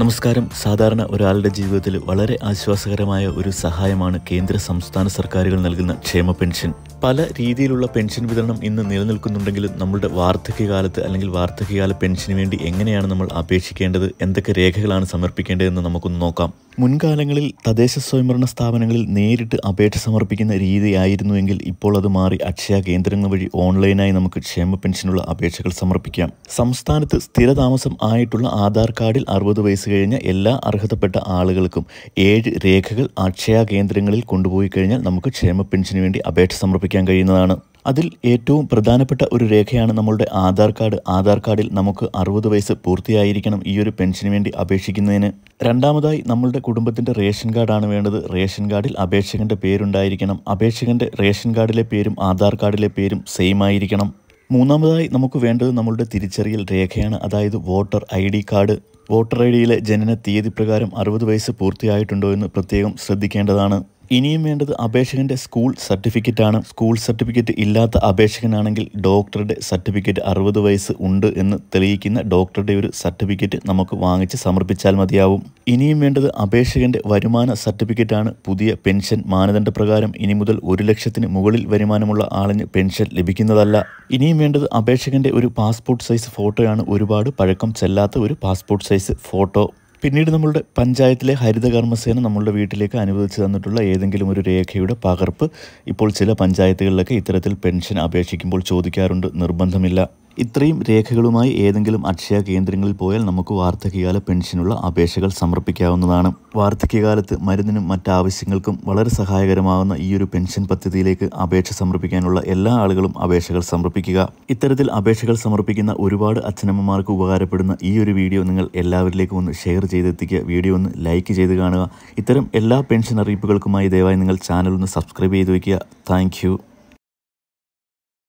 നമസ്കാരം സാധാരണ ഒരാളുടെ ജീവിതത്തിൽ വളരെ ആശ്വാസകരമായ ഒരു സഹായമാണ് കേന്ദ്ര സംസ്ഥാന സർക്കാരുകൾ നൽകുന്ന ക്ഷേമ പെൻഷൻ പല രീതിയിലുള്ള പെൻഷൻ വിതരണം ഇന്ന് നിലനിൽക്കുന്നുണ്ടെങ്കിലും നമ്മുടെ വാർദ്ധക്യകാലത്ത് അല്ലെങ്കിൽ വാർദ്ധക്യകാല പെൻഷന് വേണ്ടി എങ്ങനെയാണ് നമ്മൾ അപേക്ഷിക്കേണ്ടത് എന്തൊക്കെ രേഖകളാണ് സമർപ്പിക്കേണ്ടതെന്ന് നമുക്കൊന്ന് നോക്കാം മുൻകാലങ്ങളിൽ തദ്ദേശ സ്വയംഭരണ സ്ഥാപനങ്ങളിൽ നേരിട്ട് അപേക്ഷ സമർപ്പിക്കുന്ന രീതിയായിരുന്നുവെങ്കിൽ ഇപ്പോൾ അത് മാറി അക്ഷയ കേന്ദ്രങ്ങൾ വഴി ഓൺലൈനായി നമുക്ക് ക്ഷേമ പെൻഷനുള്ള അപേക്ഷകൾ സമർപ്പിക്കാം സംസ്ഥാനത്ത് സ്ഥിരതാമസം ആയിട്ടുള്ള ആധാർ കാർഡിൽ അറുപത് വയസ്സ് കഴിഞ്ഞ എല്ലാ അർഹതപ്പെട്ട ആളുകൾക്കും ഏഴ് രേഖകൾ അക്ഷയ കേന്ദ്രങ്ങളിൽ കൊണ്ടുപോയി കഴിഞ്ഞാൽ നമുക്ക് ക്ഷേമ പെൻഷന് വേണ്ടി അപേക്ഷ സമർപ്പിക്കാൻ കഴിയുന്നതാണ് അതിൽ ഏറ്റവും പ്രധാനപ്പെട്ട ഒരു രേഖയാണ് നമ്മളുടെ ആധാർ കാർഡ് ആധാർ കാർഡിൽ നമുക്ക് അറുപത് വയസ്സ് പൂർത്തിയായിരിക്കണം ഈ ഒരു പെൻഷന് വേണ്ടി അപേക്ഷിക്കുന്നതിന് രണ്ടാമതായി നമ്മളുടെ കുടുംബത്തിൻ്റെ റേഷൻ കാർഡാണ് വേണ്ടത് റേഷൻ കാർഡിൽ അപേക്ഷകൻ്റെ പേരുണ്ടായിരിക്കണം അപേക്ഷകൻ്റെ റേഷൻ കാർഡിലെ പേരും ആധാർ കാർഡിലെ പേരും സെയിം ആയിരിക്കണം മൂന്നാമതായി നമുക്ക് വേണ്ടത് നമ്മളുടെ തിരിച്ചറിയൽ രേഖയാണ് അതായത് voter I D card voter I ഡിയിലെ ജനന തീയതി പ്രകാരം അറുപത് വയസ്സ് പൂർത്തിയായിട്ടുണ്ടോ എന്ന് പ്രത്യേകം ശ്രദ്ധിക്കേണ്ടതാണ് ഇനിയും വേണ്ടത് അപേക്ഷകന്റെ സ്കൂൾ സർട്ടിഫിക്കറ്റ് ആണ് സ്കൂൾ സർട്ടിഫിക്കറ്റ് ഇല്ലാത്ത അപേക്ഷകനാണെങ്കിൽ ഡോക്ടറുടെ സർട്ടിഫിക്കറ്റ് അറുപത് വയസ്സ് ഉണ്ട് എന്ന് തെളിയിക്കുന്ന ഡോക്ടറുടെ ഒരു സർട്ടിഫിക്കറ്റ് നമുക്ക് വാങ്ങിച്ച് സമർപ്പിച്ചാൽ മതിയാവും ഇനിയും വേണ്ടത് അപേക്ഷകന്റെ വരുമാന സർട്ടിഫിക്കറ്റ് ആണ് പുതിയ പെൻഷൻ മാനദണ്ഡ പ്രകാരം ഇനി മുതൽ ഒരു ലക്ഷത്തിന് മുകളിൽ വരുമാനമുള്ള ആളിന് പെൻഷൻ ലഭിക്കുന്നതല്ല ഇനിയും വേണ്ടത് അപേക്ഷകന്റെ ഒരു പാസ്പോർട്ട് സൈസ് ഫോട്ടോയാണ് ഒരുപാട് പഴക്കം ചെല്ലാത്ത ഒരു പാസ്പോർട്ട് സൈസ് ഫോട്ടോ പിന്നീട് നമ്മളുടെ പഞ്ചായത്തിലെ ഹരിതകർമ്മസേന നമ്മളുടെ വീട്ടിലേക്ക് അനുവദിച്ച് തന്നിട്ടുള്ള ഏതെങ്കിലും ഒരു രേഖയുടെ പകർപ്പ് ഇപ്പോൾ ചില പഞ്ചായത്തുകളിലൊക്കെ ഇത്തരത്തിൽ പെൻഷൻ അപേക്ഷിക്കുമ്പോൾ ചോദിക്കാറുണ്ട് നിർബന്ധമില്ല ഇത്രയും രേഖകളുമായി ഏതെങ്കിലും അക്ഷയ കേന്ദ്രങ്ങളിൽ പോയാൽ നമുക്ക് വാർദ്ധക്യകാല പെൻഷനുള്ള അപേക്ഷകൾ സമർപ്പിക്കാവുന്നതാണ് വാർദ്ധക്യകാലത്ത് മരുന്നിനും മറ്റാവശ്യങ്ങൾക്കും വളരെ സഹായകരമാകുന്ന ഈ ഒരു പെൻഷൻ പദ്ധതിയിലേക്ക് അപേക്ഷ സമർപ്പിക്കാനുള്ള എല്ലാ ആളുകളും അപേക്ഷകൾ സമർപ്പിക്കുക ഇത്തരത്തിൽ അപേക്ഷകൾ സമർപ്പിക്കുന്ന ഒരുപാട് അച്ഛനമ്മമാർക്ക് ഉപകാരപ്പെടുന്ന ഈ ഒരു വീഡിയോ നിങ്ങൾ എല്ലാവരിലേക്കും ഒന്ന് ഷെയർ ചെയ്തെത്തിക്കുക വീഡിയോ ഒന്ന് ലൈക്ക് ചെയ്ത് കാണുക ഇത്തരം എല്ലാ പെൻഷൻ അറിയിപ്പുകൾക്കുമായി ദയവായി നിങ്ങൾ ചാനൽ ഒന്ന് സബ്സ്ക്രൈബ് ചെയ്ത് വയ്ക്കുക താങ്ക്